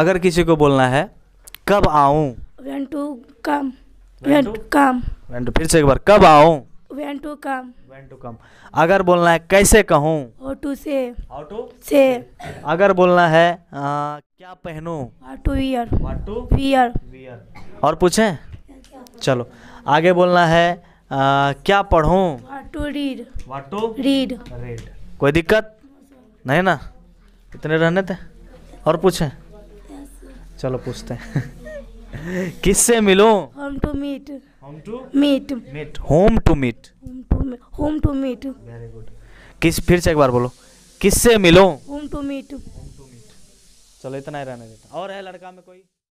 अगर किसी को बोलना है कब आऊं when to come when to come when to फिर से एक बार कब आऊं when to come when to come अगर बोलना है कैसे कहूं how to say how to say अगर बोलना है आ, क्या पहनूं what to wear what to wear wear और पूछें चलो आगे बोलना है आ, क्या पढूं what to read what to read read कोई दिक्कत नहीं ना इतने रहने थे और पूछें चलो पूछते हैं किससे मिलो whom to meet whom to meet meet whom to meet whom to meet very good किस फिर से एक बार बोलो किससे मिलो whom to meet whom to meet चलो इतना ही रहने देता और है लड़का में कोई